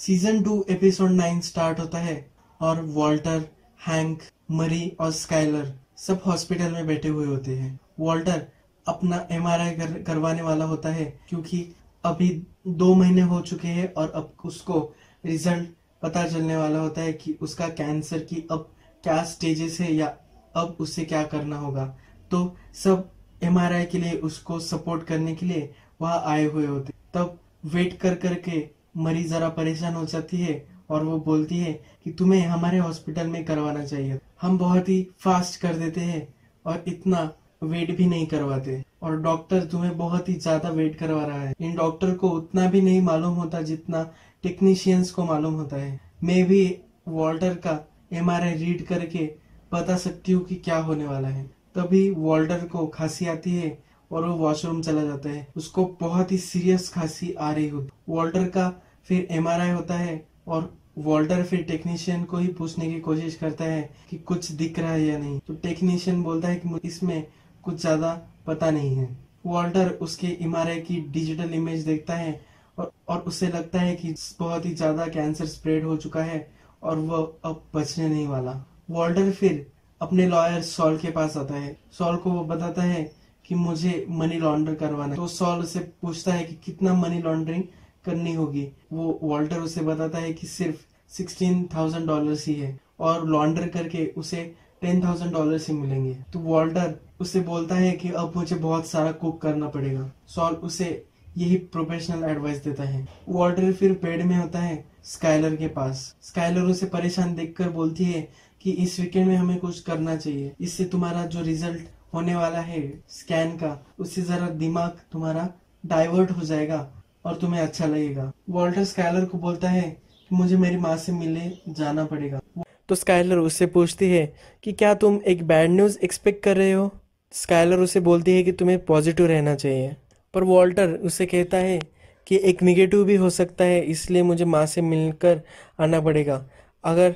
season two episode nine start होता है और वॉल्टर हैंक मरी और स्काइलर सब हॉस्पिटल में बैठे हुए होते हैं वॉल्टर अपना एम कर, करवाने वाला होता है क्योंकि अभी दो महीने हो चुके हैं और अब उसको रिजल्ट पता चलने वाला होता है कि उसका कैंसर की अब क्या स्टेजेस है या अब उससे क्या करना होगा तो सब एम के लिए उसको सपोर्ट करने के लिए वह आए हुए होते तब वेट कर करके मरी ज़रा परेशान हो जाती है और वो बोलती है कि तुम्हें हमारे हॉस्पिटल में करवाना चाहिए हम बहुत ही फास्ट कर देते हैं और इतना वेट भी नहीं करवाते और डॉक्टर तुम्हें बहुत ही ज़्यादा वेट करवा रहा है इन डॉक्टर को उतना भी नहीं मालूम होता जितना टेक्नीशियंस को मालूम होता है मैं भी वॉल्टर का एम रीड करके बता सकती हूँ कि क्या होने वाला है तभी वॉल्टर को खांसी आती है और वो वॉशरूम चला जाता है उसको बहुत ही सीरियस खांसी आ रही होती वॉल्टर का फिर एम होता है और वॉल्टर फिर टेक्नीशियन को ही पूछने की कोशिश करता है कि कुछ दिख रहा है या नहीं तो टेक्नीशियन बोलता है कि इसमें कुछ ज़्यादा पता नहीं है वॉल्टर उसके एम की डिजिटल इमेज देखता है और, और उसे लगता है कि बहुत ही ज़्यादा कैंसर स्प्रेड हो चुका है और वो अब बचने नहीं वाला वॉल्टर फिर अपने लॉयर सॉल के पास आता है सॉल को वो बताता है कि मुझे मनी लॉन्डर करवाना तो सॉल उसे पूछता है कि कितना मनी लॉन्ड्रिंग करनी होगी वो वॉल्टर उसे बताता है कि सिर्फ सिक्सटीन थाउजेंड डॉलर ही है और लॉन्डर करके उसे टेन थाउजेंड डॉलर ही मिलेंगे तो वॉल्टर उसे बोलता है कि अब मुझे बहुत सारा कुक करना पड़ेगा सॉल उसे यही प्रोफेशनल एडवाइस देता है वॉल्टर फिर पेड़ में होता है स्काइलर के पास स्काइलर उसे परेशान देखकर बोलती है कि इस वीकेंड में हमें कुछ करना चाहिए इससे तुम्हारा जो रिजल्ट होने वाला है स्कैन का उससे जरा दिमाग तुम्हारा डाइवर्ट हो जाएगा और तुम्हें अच्छा लगेगा वॉल्टर स्कैलर को बोलता है कि मुझे मेरी माँ से मिलने जाना पड़ेगा तो स्काइलर उससे पूछती है कि क्या तुम एक बैड न्यूज़ एक्सपेक्ट कर रहे हो स्काइलर उसे बोलती है कि तुम्हें पॉजिटिव रहना चाहिए पर वॉल्टर उसे कहता है कि एक निगेटिव भी हो सकता है इसलिए मुझे माँ से मिलकर आना पड़ेगा अगर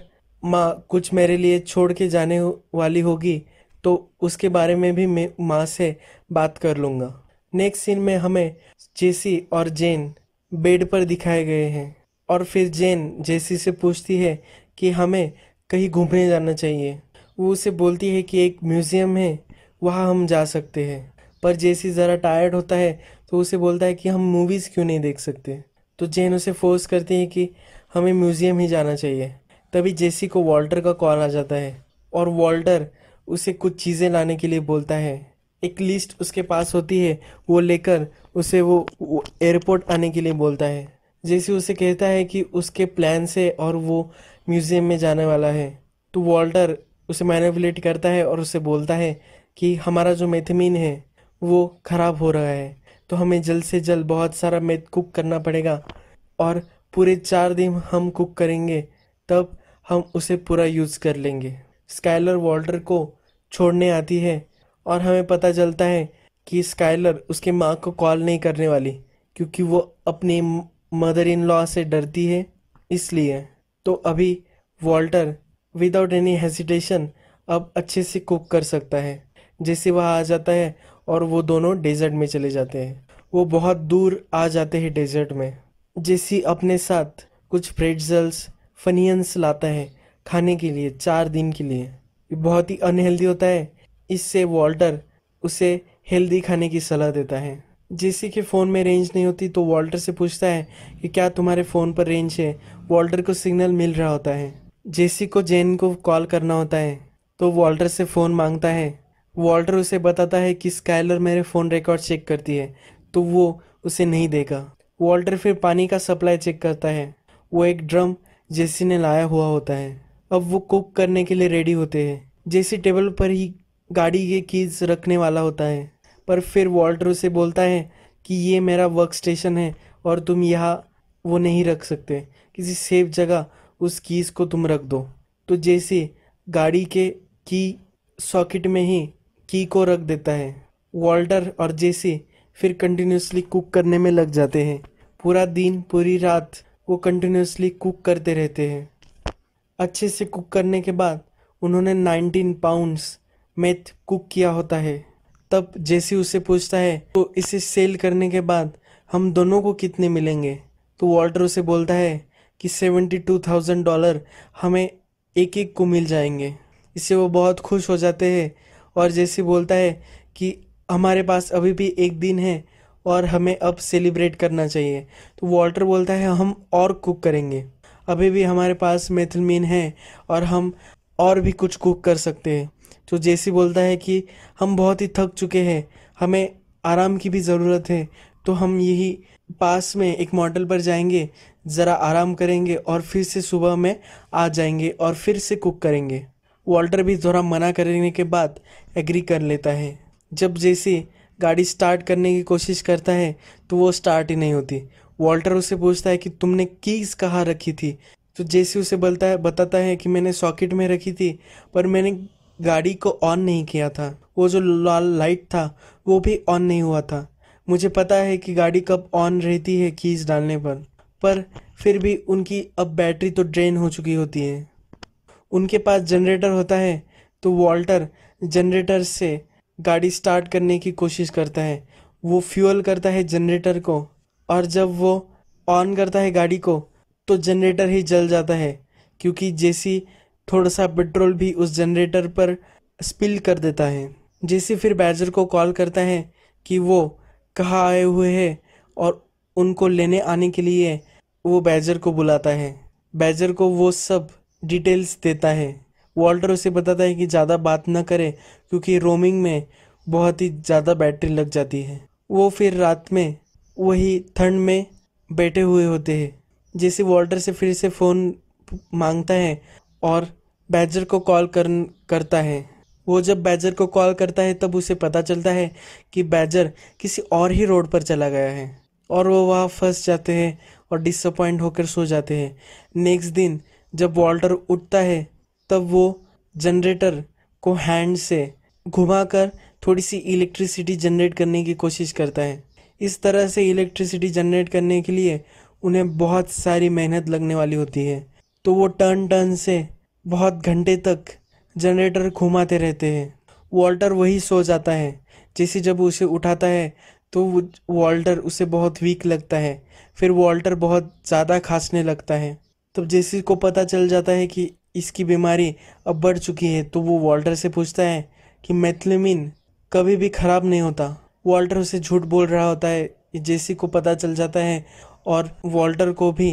माँ कुछ मेरे लिए छोड़ के जाने वाली होगी तो उसके बारे में भी मैं माँ से बात कर लूँगा नेक्स्ट सीन में हमें जेसी और जेन बेड पर दिखाए गए हैं और फिर जेन जेसी से पूछती है कि हमें कहीं घूमने जाना चाहिए वो उसे बोलती है कि एक म्यूज़ियम है वहाँ हम जा सकते हैं पर जेसी ज़रा टायर्ड होता है तो उसे बोलता है कि हम मूवीज़ क्यों नहीं देख सकते तो जेन उसे फोर्स करती है कि हमें म्यूज़ियम ही जाना चाहिए तभी जेसी को वॉल्टर का कॉल आ जाता है और वॉल्टर उसे कुछ चीज़ें लाने के लिए बोलता है एक लिस्ट उसके पास होती है वो लेकर उसे वो, एयरपोर्ट आने के लिए बोलता है जैसे उसे कहता है कि उसके प्लान से और वो म्यूज़ियम में जाने वाला है तो वॉल्टर उसे मैनिपुलेट करता है और उसे बोलता है कि हमारा जो मेथमीन है वो ख़राब हो रहा है तो हमें जल्द से जल्द बहुत सारा मेथ कुक करना पड़ेगा और पूरे चार दिन हम कुक करेंगे तब हम उसे पूरा यूज़ कर लेंगे स्काइलर वॉल्टर को छोड़ने आती है और हमें पता चलता है कि स्काइलर उसके माँ को कॉल नहीं करने वाली क्योंकि वो अपनी मदर इन लॉ से डरती है इसलिए तो अभी वॉल्टर विदाउट एनी हेजिटेशन अब अच्छे से कुक कर सकता है जैसे वह आ जाता है और वो दोनों डेजर्ट में चले जाते हैं वो बहुत दूर आ जाते हैं डेजर्ट में जैसे अपने साथ कुछ ब्रेडजल्स फनियंस लाता है खाने के लिए चार दिन के लिए ये बहुत ही अनहेल्दी होता है इससे वॉल्टर उसे हेल्दी खाने की सलाह देता है जेसी के फ़ोन में रेंज नहीं होती तो वॉल्टर से पूछता है कि क्या तुम्हारे फ़ोन पर रेंज है वॉल्टर को सिग्नल मिल रहा होता है जेसी को जेन को कॉल करना होता है तो वॉल्टर से फ़ोन मांगता है वॉल्टर उसे बताता है कि स्काइलर मेरे फ़ोन रिकॉर्ड चेक करती है तो वो उसे नहीं देगा वॉल्टर फिर पानी का सप्लाई चेक करता है वो एक ड्रम जेसी ने लाया हुआ होता है अब वो कुक करने के लिए रेडी होते हैं जैसे टेबल पर ही गाड़ी के कीज रखने वाला होता है पर फिर वॉल्टर उसे बोलता है कि ये मेरा वर्क स्टेशन है और तुम यहाँ वो नहीं रख सकते किसी सेफ जगह उस कीज को तुम रख दो तो जैसे गाड़ी के की सॉकेट में ही की को रख देता है वॉल्टर और जैसे फिर कंटिन्यूसली कुक करने में लग जाते हैं पूरा दिन पूरी रात वो कंटिन्यूसली कुक करते रहते हैं अच्छे से कुक करने के बाद उन्होंने 19 पाउंड्स मेथ कुक किया होता है तब जैसी उसे पूछता है तो इसे सेल करने के बाद हम दोनों को कितने मिलेंगे तो वॉल्टर उसे बोलता है कि सेवेंटी टू थाउजेंड डॉलर हमें एक एक को मिल जाएंगे इससे वो बहुत खुश हो जाते हैं और जैसे बोलता है कि हमारे पास अभी भी एक दिन है और हमें अब सेलिब्रेट करना चाहिए तो वॉल्टर बोलता है हम और कुक करेंगे अभी भी हमारे पास मेथिलमीन है और हम और भी कुछ कुक कर सकते हैं तो जेसी बोलता है कि हम बहुत ही थक चुके हैं हमें आराम की भी ज़रूरत है तो हम यही पास में एक मॉडल पर जाएंगे ज़रा आराम करेंगे और फिर से सुबह में आ जाएंगे और फिर से कुक करेंगे वॉल्टर भी थोड़ा मना करने के बाद एग्री कर लेता है जब जैसे गाड़ी स्टार्ट करने की कोशिश करता है तो वो स्टार्ट ही नहीं होती वॉल्टर उसे पूछता है कि तुमने कीज कहाँ रखी थी तो जेसी उसे बोलता है बताता है कि मैंने सॉकेट में रखी थी पर मैंने गाड़ी को ऑन नहीं किया था वो जो लाल लाइट था वो भी ऑन नहीं हुआ था मुझे पता है कि गाड़ी कब ऑन रहती है कीज डालने पर पर फिर भी उनकी अब बैटरी तो ड्रेन हो चुकी होती है उनके पास जनरेटर होता है तो वॉल्टर जनरेटर से गाड़ी स्टार्ट करने की कोशिश करता है वो फ्यूल करता है जनरेटर को और जब वो ऑन करता है गाड़ी को तो जनरेटर ही जल जाता है क्योंकि जेसी थोड़ा सा पेट्रोल भी उस जनरेटर पर स्पिल कर देता है जेसी फिर बैजर को कॉल करता है कि वो कहाँ आए हुए हैं और उनको लेने आने के लिए वो बैजर को बुलाता है बैजर को वो सब डिटेल्स देता है वॉल्टर उसे बताता है कि ज़्यादा बात ना करे क्योंकि रोमिंग में बहुत ही ज़्यादा बैटरी लग जाती है वो फिर रात में वही ठंड में बैठे हुए होते हैं जैसे वॉल्टर से फिर से फ़ोन मांगता है और बैजर को कॉल कर करता है वो जब बैजर को कॉल करता है तब उसे पता चलता है कि बैजर किसी और ही रोड पर चला गया है और वो वहाँ फंस जाते हैं और डिसअपॉइंट होकर सो जाते हैं नेक्स्ट दिन जब वॉल्टर उठता है तब वो जनरेटर को हैंड से घुमाकर थोड़ी सी इलेक्ट्रिसिटी जनरेट करने की कोशिश करता है इस तरह से इलेक्ट्रिसिटी जनरेट करने के लिए उन्हें बहुत सारी मेहनत लगने वाली होती है तो वो टर्न टर्न से बहुत घंटे तक जनरेटर घुमाते रहते हैं वॉल्टर वही सो जाता है जैसे जब उसे उठाता है तो वॉल्टर उसे बहुत वीक लगता है फिर वॉल्टर बहुत ज़्यादा खांसने लगता है तब जेसी को पता चल जाता है कि इसकी बीमारी अब बढ़ चुकी है तो वो वॉल्टर से पूछता है कि मेथिलमिन कभी भी ख़राब नहीं होता वॉल्टर उसे झूठ बोल रहा होता है जेसी को पता चल जाता है और वॉल्टर को भी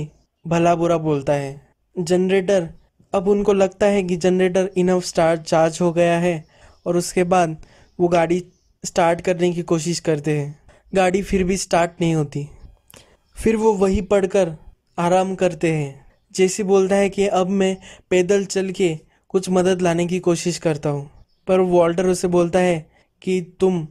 भला बुरा बोलता है जनरेटर अब उनको लगता है कि जनरेटर इनफ स्टार चार्ज हो गया है और उसके बाद वो गाड़ी स्टार्ट करने की कोशिश करते हैं गाड़ी फिर भी स्टार्ट नहीं होती फिर वो वही पढ़कर आराम करते हैं जैसे बोलता है कि अब मैं पैदल चल के कुछ मदद लाने की कोशिश करता हूँ पर वॉल्टर उसे बोलता है कि तुम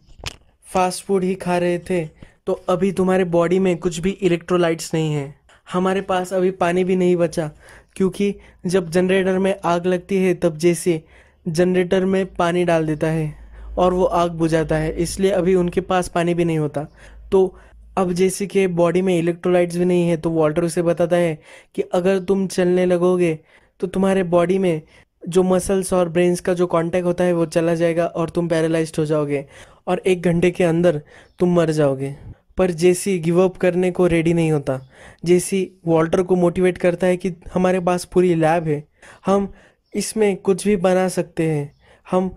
फास्ट फूड ही खा रहे थे तो अभी तुम्हारे बॉडी में कुछ भी इलेक्ट्रोलाइट्स नहीं है हमारे पास अभी पानी भी नहीं बचा क्योंकि जब जनरेटर में आग लगती है तब जैसे जनरेटर में पानी डाल देता है और वो आग बुझाता है इसलिए अभी उनके पास पानी भी नहीं होता तो अब जैसे कि बॉडी में इलेक्ट्रोलाइट्स भी नहीं है तो वाल्टर उसे बताता है कि अगर तुम चलने लगोगे तो तुम्हारे बॉडी में जो मसल्स और ब्रेन्स का जो कांटेक्ट होता है वो चला जाएगा और तुम पैरालाइज हो जाओगे और एक घंटे के अंदर तुम मर जाओगे पर जेसी गिव अप करने को रेडी नहीं होता जेसी वॉल्टर को मोटिवेट करता है कि हमारे पास पूरी लैब है हम इसमें कुछ भी बना सकते हैं हम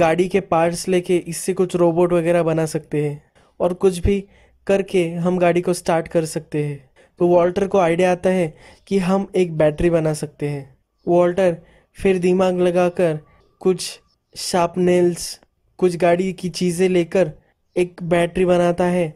गाड़ी के पार्ट्स लेके इससे कुछ रोबोट वगैरह बना सकते हैं और कुछ भी करके हम गाड़ी को स्टार्ट कर सकते हैं तो वॉल्टर को आइडिया आता है कि हम एक बैटरी बना सकते हैं वॉल्टर फिर दिमाग लगाकर कुछ शार्पनेल्स कुछ गाड़ी की चीज़ें लेकर एक बैटरी बनाता है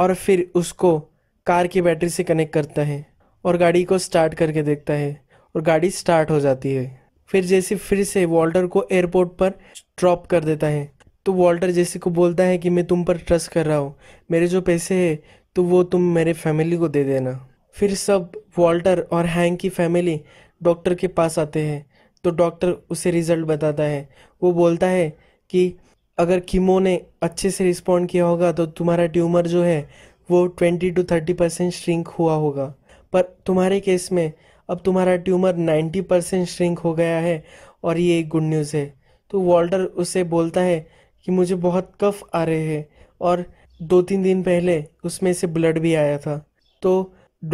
और फिर उसको कार की बैटरी से कनेक्ट करता है और गाड़ी को स्टार्ट करके देखता है और गाड़ी स्टार्ट हो जाती है फिर जैसे फिर से वॉल्टर को एयरपोर्ट पर ड्रॉप कर देता है तो वॉल्टर जैसे को बोलता है कि मैं तुम पर ट्रस्ट कर रहा हूँ मेरे जो पैसे हैं तो वो तुम मेरे फैमिली को दे देना फिर सब वॉल्टर और हैंग की फैमिली डॉक्टर के पास आते हैं तो डॉक्टर उसे रिज़ल्ट बताता है वो बोलता है कि अगर कीमो ने अच्छे से रिस्पॉन्ड किया होगा तो तुम्हारा ट्यूमर जो है वो twenty to thirty percent shrink हुआ होगा पर तुम्हारे केस में अब तुम्हारा ट्यूमर नाइन्टी परसेंट श्रिंक हो गया है और ये एक गुड न्यूज़ है तो वॉल्टर उसे बोलता है कि मुझे बहुत कफ आ रहे हैं और दो तीन दिन पहले उसमें से ब्लड भी आया था तो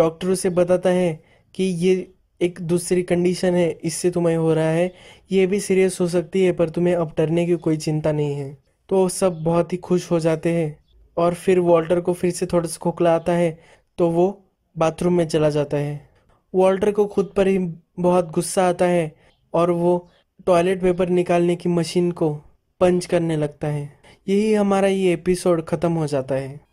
डॉक्टर उसे बताता है कि ये एक दूसरी कंडीशन है इससे तुम्हें हो रहा है ये भी सीरियस हो सकती है पर तुम्हें अब डरने की कोई चिंता नहीं है तो सब बहुत ही खुश हो जाते हैं और फिर वॉल्टर को फिर से थोड़ा सा खोखला आता है तो वो बाथरूम में चला जाता है वॉल्टर को खुद पर ही बहुत गुस्सा आता है और वो टॉयलेट पेपर निकालने की मशीन को पंच करने लगता है यही हमारा ये एपिसोड ख़त्म हो जाता है